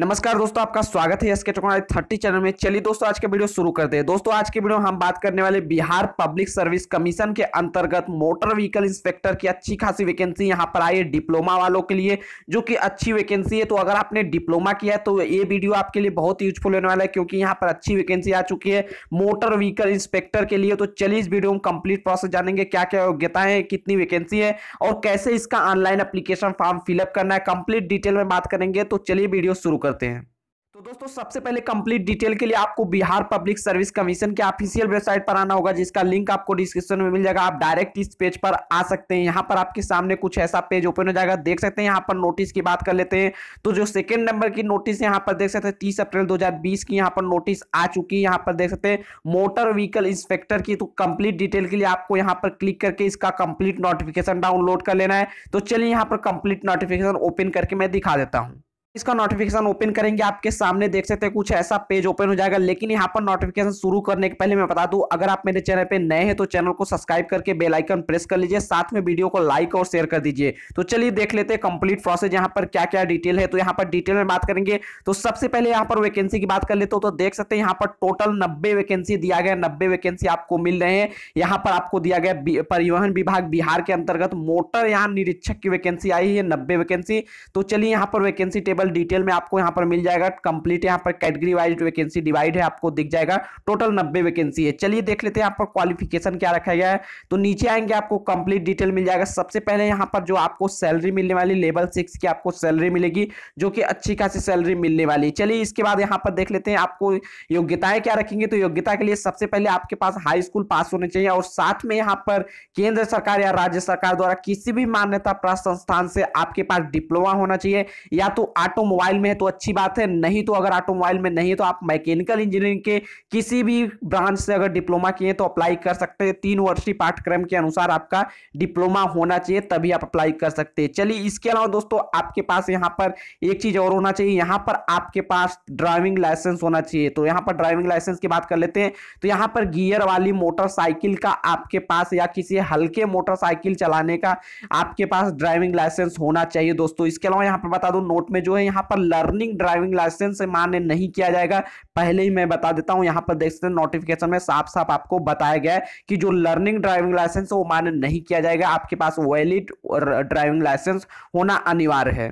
नमस्कार दोस्तों आपका स्वागत है एसके टेक्नोलॉजी थर्टी चैनल में चलिए दोस्तों आज के वीडियो शुरू करते हैं दोस्तों आज के वीडियो हम बात करने वाले बिहार पब्लिक सर्विस कमीशन के अंतर्गत मोटर व्हीकल इंस्पेक्टर की अच्छी खासी वैकेंसी यहां पर आई है डिप्लोमा वालों के लिए जो कि अच्छी वैकेंसी है तो अगर आपने डिप्लोमा किया है तो ये वीडियो आपके लिए बहुत यूजफुल होने वाला है क्योंकि यहाँ पर अच्छी वैकेंसी आ चुकी है मोटर व्हीकल इंस्पेक्टर के लिए तो चलिए इस वीडियो में कंप्लीट प्रोसेस जानेंगे क्या क्या योग्यताएं कितनी वैकेंसी है और कैसे इसका ऑनलाइन अप्लीकेशन फॉर्म फिलअप करना है कंप्लीट डिटेल में बात करेंगे तो चलिए वीडियो शुरू करते हैं तो दोस्तों सबसे पहले कंप्लीट डिटेल के लिए आपको बिहार पब्लिक सर्विस कमीशन के ऑफिशियल वेबसाइट पर आना होगा जिसका लिंक आपको डिस्क्रिप्शन में मिल जाएगा आप डायरेक्ट इस पेज पर आ सकते हैं यहां पर आपके सामने कुछ ऐसा पेज ओपन हो जाएगा देख सकते हैं यहां पर नोटिस की बात कर लेते हैं तो जो सेकंड नंबर की नोटिस यहाँ पर देख सकते हैं तीस अप्रैल दो की यहाँ पर नोटिस आ चुकी है यहाँ पर देख सकते हैं मोटर व्हीकल इंस्पेक्टर की तो कंप्लीट डिटेल के लिए आपको यहाँ पर क्लिक करके इसका कंप्लीट नोटिफिकेशन डाउनलोड कर लेना है तो चलिए यहाँ पर कंप्लीट नोटिफिकेशन ओपन करके मैं दिखा देता हूँ इसका नोटिफिकेशन ओपन करेंगे आपके सामने देख सकते हैं कुछ ऐसा पेज ओपन हो जाएगा लेकिन यहाँ पर नोटिफिकेशन शुरू करने के पहले मैं बता दूं अगर आप मेरे चैनल पे नए हैं तो चैनल को सब्सक्राइब करके बेल आइकन प्रेस कर लीजिए साथ में वीडियो को लाइक और शेयर कर दीजिए तो चलिए देख लेते हैं कंप्लीट प्रोसेस यहाँ पर क्या क्या डिटेल है तो यहाँ पर डिटेल में बात करेंगे तो सबसे पहले यहाँ पर वैकेंसी की बात कर लेते हो तो देख सकते हैं यहाँ पर टोटल नब्बे वैकेंसी दिया गया नब्बे वैकेंसी आपको मिल रहे हैं यहाँ पर आपको दिया गया परिवहन विभाग बिहार के अंतर्गत मोटर यहाँ निरीक्षक की वैकेंसी आई है नब्बे वैकेंसी तो चलिए यहाँ पर वैकेंसी टेबल टेबल डिटेल में आपको यहाँ पर मिल जाएगा कंप्लीट यहाँ पर कैटेगरी वाइज वैकेंसी डिवाइड है आपको दिख जाएगा टोटल नब्बे वैकेंसी है चलिए देख लेते हैं यहाँ पर क्वालिफिकेशन क्या रखा गया है तो नीचे आएंगे आपको कंप्लीट डिटेल मिल जाएगा सबसे पहले यहाँ पर जो आपको सैलरी मिलने वाली लेवल सिक्स की आपको सैलरी मिलेगी जो कि अच्छी खासी सैलरी मिलने वाली चलिए इसके बाद यहाँ पर देख लेते हैं आपको योग्यताएं क्या रखेंगे तो योग्यता के लिए सबसे पहले आपके पास हाई स्कूल पास होने चाहिए और साथ में यहाँ पर केंद्र सरकार या राज्य सरकार द्वारा किसी भी मान्यता प्राप्त संस्थान से आपके पास डिप्लोमा होना चाहिए या तो ऑटोमोबाइल में है तो अच्छी बात है नहीं तो अगर ऑटोमोबाइल में नहीं है तो आप मैकेनिकल इंजीनियरिंग के किसी भी ब्रांच से अगर डिप्लोमा किए तो अप्लाई कर सकते हैं तीन वर्षीय पाठ्यक्रम के अनुसार आपका डिप्लोमा होना चाहिए तभी आप अप्लाई कर सकते हैं चलिए इसके अलावा दोस्तों आपके पास यहाँ पर एक चीज और होना चाहिए यहाँ पर आपके पास ड्राइविंग लाइसेंस होना चाहिए तो यहाँ पर ड्राइविंग लाइसेंस की बात कर लेते हैं तो यहाँ पर गियर वाली मोटरसाइकिल का आपके पास या किसी हल्के मोटरसाइकिल चलाने का आपके पास ड्राइविंग लाइसेंस होना चाहिए दोस्तों इसके अलावा यहाँ पर बता दो नोट में जो हुए यहाँ पर लर्निंग ड्राइविंग लाइसेंस से मान्य नहीं किया जाएगा पहले ही मैं बता देता हूँ यहाँ पर देख सकते हैं नोटिफिकेशन में साफ साफ आपको बताया गया है कि जो लर्निंग ड्राइविंग लाइसेंस है वो मान्य नहीं किया जाएगा आपके पास वैलिड ड्राइविंग लाइसेंस होना अनिवार्य है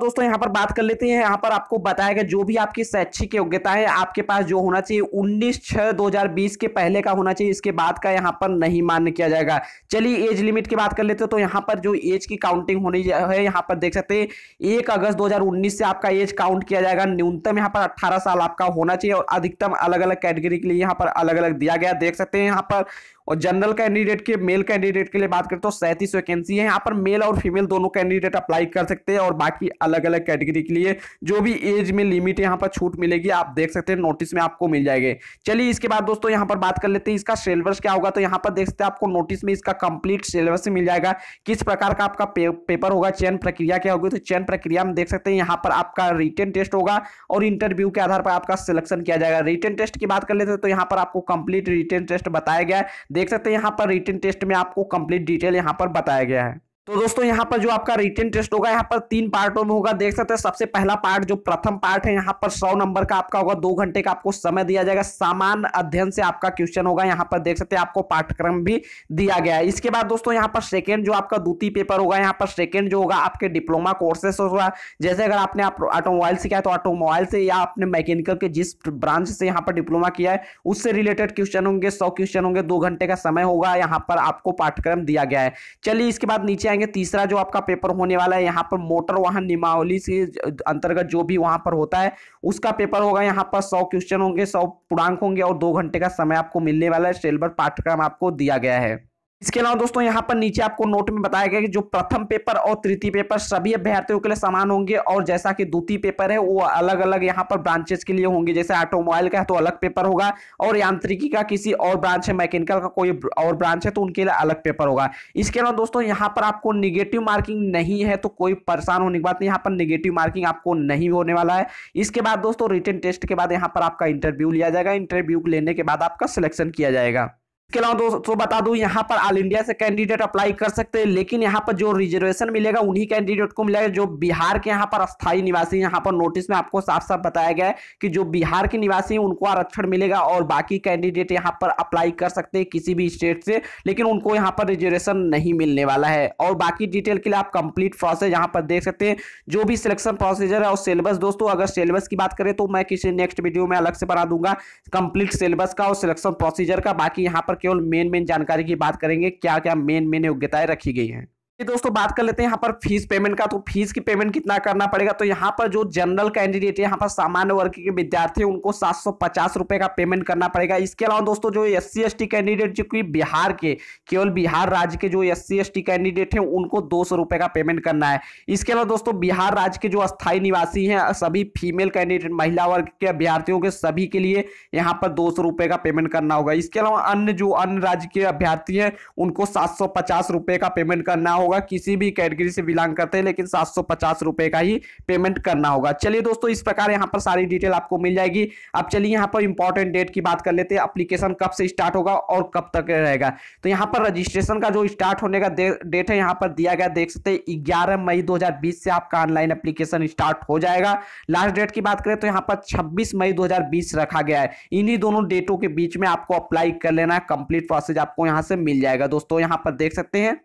दोस्तों यहाँ पर बात कर लेते हैं यहाँ पर आपको बताया गया जो भी आपकी शैक्षिक योग्यता है आपके पास जो होना चाहिए 19 छः 2020 के पहले का होना चाहिए इसके बाद का यहाँ पर नहीं मान्य किया जाएगा चलिए एज लिमिट की बात कर लेते हैं तो यहाँ पर जो एज की काउंटिंग होनी है यहाँ पर देख सकते हैं एक अगस्त दो से आपका एज काउंट किया जाएगा न्यूनतम यहाँ पर अट्ठारह साल आपका होना चाहिए और अधिकतम अलग अलग कैटेगरी के लिए यहाँ पर अलग अलग दिया गया देख सकते हैं यहाँ पर और जनरल कैंडिडेट के मेल कैंडिडेट के लिए बात करें तो सैंतीस वैकेंसी है यहाँ पर मेल और फीमेल दोनों कैंडिडेट अप्लाई कर सकते हैं और बाकी अलग अलग कैटेगरी के लिए जो भी एज में लिमिट यहाँ पर छूट मिलेगी आप देख सकते हैं नोटिस में आपको मिल जाएगी चलिए इसके बाद दोस्तों यहाँ पर बात कर लेते हैं इसका सिलेबस क्या होगा तो यहाँ पर देख सकते हैं आपको नोटिस में इसका कंप्लीट सिलेबस मिल जाएगा किस प्रकार का आपका पेपर होगा चयन प्रक्रिया क्या होगी तो चयन प्रक्रिया हम देख सकते हैं यहाँ पर आपका रिटर्न टेस्ट होगा और इंटरव्यू के आधार पर आपका सिलेक्शन किया जाएगा रिटर्न टेस्ट की बात कर लेते हैं तो यहाँ पर आपको कंप्लीट रिटर्न टेस्ट बताया गया है देख सकते हैं यहाँ पर रिटर्न टेस्ट में आपको कंप्लीट डिटेल यहाँ पर बताया गया है तो दोस्तों यहाँ पर जो आपका रिटर्न टेस्ट होगा यहाँ पर तीन पार्टों में होगा देख सकते हैं सबसे पहला पार्ट जो प्रथम पार्ट है यहाँ पर सौ नंबर का आपका होगा दो घंटे का आपको समय दिया जाएगा सामान्य अध्ययन से आपका क्वेश्चन होगा यहाँ पर देख सकते हैं आपको पाठ्यक्रम भी दिया गया है इसके बाद दोस्तों यहाँ पर सेकेंड जो आपका द्वितीय पेपर होगा यहाँ पर सेकेंड जो होगा आपके डिप्लोमा कोर्सेस होगा जैसे अगर आपने ऑटोमोबाइल से किया तो ऑटोमोबाइल से या आपने मैकेनिकल के जिस ब्रांच से यहाँ पर डिप्लोमा किया है उससे रिलेटेड क्वेश्चन होंगे सौ क्वेश्चन होंगे दो घंटे का समय होगा यहाँ पर आपको पाठ्यक्रम दिया गया है चलिए इसके बाद नीचे करेंगे तीसरा जो आपका पेपर होने वाला है यहाँ पर मोटर वाहन नियमावली से अंतर्गत जो भी वहाँ पर होता है उसका पेपर होगा यहाँ पर सौ क्वेश्चन होंगे सौ पूर्णांक होंगे और दो घंटे का समय आपको मिलने वाला है सिलेबस पाठ्यक्रम आपको दिया गया है इसके अलावा दोस्तों यहाँ पर नीचे आपको नोट में बताया गया कि जो प्रथम पेपर और तृतीय पेपर सभी अभ्यर्थियों के लिए समान होंगे और जैसा कि द्वितीय पेपर है वो अलग अलग यहाँ पर ब्रांचेस के लिए होंगे जैसे ऑटोमोबाइल का है तो अलग पेपर होगा और यांत्रिकी का किसी और ब्रांच है मैकेनिकल का कोई और ब्रांच है तो उनके लिए अलग पेपर होगा इसके अलावा दोस्तों यहाँ पर आपको निगेटिव मार्किंग नहीं है तो कोई परेशान होने की बात नहीं यहाँ पर निगेटिव मार्किंग आपको नहीं होने वाला है इसके बाद दोस्तों रिटर्न टेस्ट के बाद यहाँ पर आपका इंटरव्यू लिया जाएगा इंटरव्यू लेने के बाद आपका सिलेक्शन किया जाएगा इसके अलावा दोस्तों तो बता दूं यहाँ पर ऑल इंडिया से कैंडिडेट अप्लाई कर सकते हैं लेकिन यहाँ पर जो रिजर्वेशन मिलेगा उन्हीं कैंडिडेट को मिलेगा जो बिहार के यहाँ पर अस्थायी निवासी यहाँ पर नोटिस में आपको साफ साफ बताया गया है कि जो बिहार के निवासी हैं उनको आरक्षण मिलेगा और बाकी कैंडिडेट यहाँ पर अप्लाई कर सकते हैं किसी भी स्टेट से लेकिन उनको यहाँ पर रिजर्वेशन नहीं मिलने वाला है और बाकी डिटेल के लिए आप कंप्लीट प्रोसेस यहाँ पर देख सकते हैं जो भी सिलेक्शन प्रोसीजर है और सिलेबस दोस्तों अगर सिलेबस की बात करें तो मैं किसी नेक्स्ट वीडियो में अलग से बना दूंगा कंप्लीट सिलेबस का और सिलेक्शन प्रोसीजर का बाकी यहाँ पर केवल मेन मेन जानकारी की बात करेंगे क्या क्या मेन मेन योग्यताएं रखी गई हैं दोस्तों बात कर लेते हैं यहाँ पर फीस पेमेंट का तो फीस की पेमेंट कितना करना पड़ेगा तो यहाँ पर जो जनरल कैंडिडेट है यहाँ पर सामान्य वर्ग के विद्यार्थी उनको सात सौ पचास रुपए का पेमेंट करना पड़ेगा इसके अलावा दोस्तों जो S C S T candidate जो कि बिहार के केवल बिहार राज्य के जो S C S T candidate है उनको दो सौ रुपए का पेमेंट करना है इसके अलावा दोस्तों बिहार राज्य के जो अस्थायी निवासी हैं सभी फीमेल कैंडिडेट महिला वर्ग के अभ्यर्थियों के सभी के लिए यहाँ पर दो सौ रुपए का पेमेंट करना होगा इसके अलावा अन्य जो अन्य राज्य के अभ्यर्थी हैं उनको सात सौ पचास रुपए का पेमेंट करना होगा होगा किसी भी कैटेगरी से बिलोंग करते हैं लेकिन सात सौ पचास रुपए का ही पेमेंट करना होगा चलिए दोस्तों इस प्रकार यहाँ पर सारी डिटेल आपको मिल जाएगी अब चलिए यहाँ पर इंपॉर्टेंट डेट की बात कर लेते हैं अप्लीकेशन कब से स्टार्ट होगा और कब तक रहेगा तो यहाँ पर रजिस्ट्रेशन का जो स्टार्ट होने का डेट है यहाँ पर दिया गया देख सकते हैं ग्यारह मई 2020 से आपका ऑनलाइन अप्लीकेशन स्टार्ट हो जाएगा लास्ट डेट की बात करें तो यहाँ पर छब्बीस मई 2020 रखा गया है इन्हीं दोनों डेटों के बीच में आपको अप्लाई कर लेना है कंप्लीट प्रोसेस आपको यहाँ से मिल जाएगा दोस्तों यहाँ पर देख सकते हैं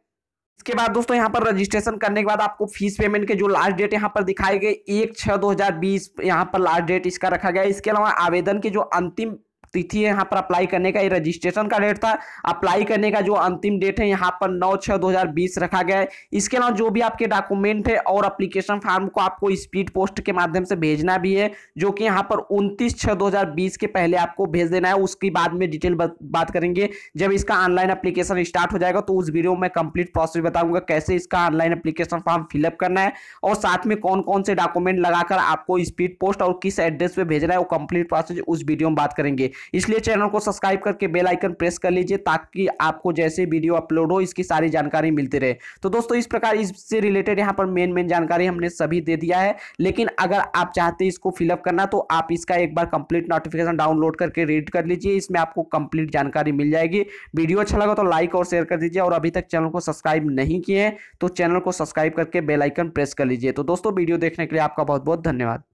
इसके बाद दोस्तों यहाँ पर रजिस्ट्रेशन करने के बाद आपको फीस पेमेंट के जो लास्ट डेट यहाँ पर दिखाई गई एक छः दो हजार बीस यहाँ पर लास्ट डेट इसका रखा गया इसके अलावा आवेदन के जो अंतिम तिथि है यहाँ पर अप्लाई करने का ये रजिस्ट्रेशन का डेट था अप्लाई करने का जो अंतिम डेट है यहाँ पर नौ छः दो रखा गया है इसके अलावा जो भी आपके डॉक्यूमेंट है और अप्लीकेशन फॉर्म को आपको स्पीड पोस्ट के माध्यम से भेजना भी है जो कि यहाँ पर उनतीस छः दो के पहले आपको भेज देना है उसके बाद में डिटेल बात करेंगे जब इसका ऑनलाइन अप्लीकेशन स्टार्ट हो जाएगा तो उस वीडियो में कंप्लीट प्रोसेस बताऊँगा कैसे इसका ऑनलाइन अप्लीकेशन फॉर्म फिलअप करना है और साथ में कौन कौन से डॉक्यूमेंट लगाकर आपको स्पीड पोस्ट और किस एड्रेस पर भेजना है वो कंप्लीट प्रोसेस उस वीडियो में बात करेंगे इसलिए चैनल को सब्सक्राइब करके बेल आइकन प्रेस कर लीजिए ताकि आपको जैसे वीडियो अपलोड हो इसकी सारी जानकारी मिलती रहे तो दोस्तों इस प्रकार इससे रिलेटेड यहाँ पर मेन मेन जानकारी हमने सभी दे दिया है लेकिन अगर आप चाहते इसको फिलअप करना तो आप इसका एक बार कंप्लीट नोटिफिकेशन डाउनलोड करके रीड कर लीजिए इसमें आपको कंप्लीट जानकारी मिल जाएगी वीडियो अच्छा लगा तो लाइक और शेयर कर दीजिए और अभी तक चैनल को सब्सक्राइब नहीं किए हैं तो चैनल को सब्सक्राइब करके बेलाइकन प्रेस कर लीजिए तो दोस्तों वीडियो देखने के लिए आपका बहुत बहुत धन्यवाद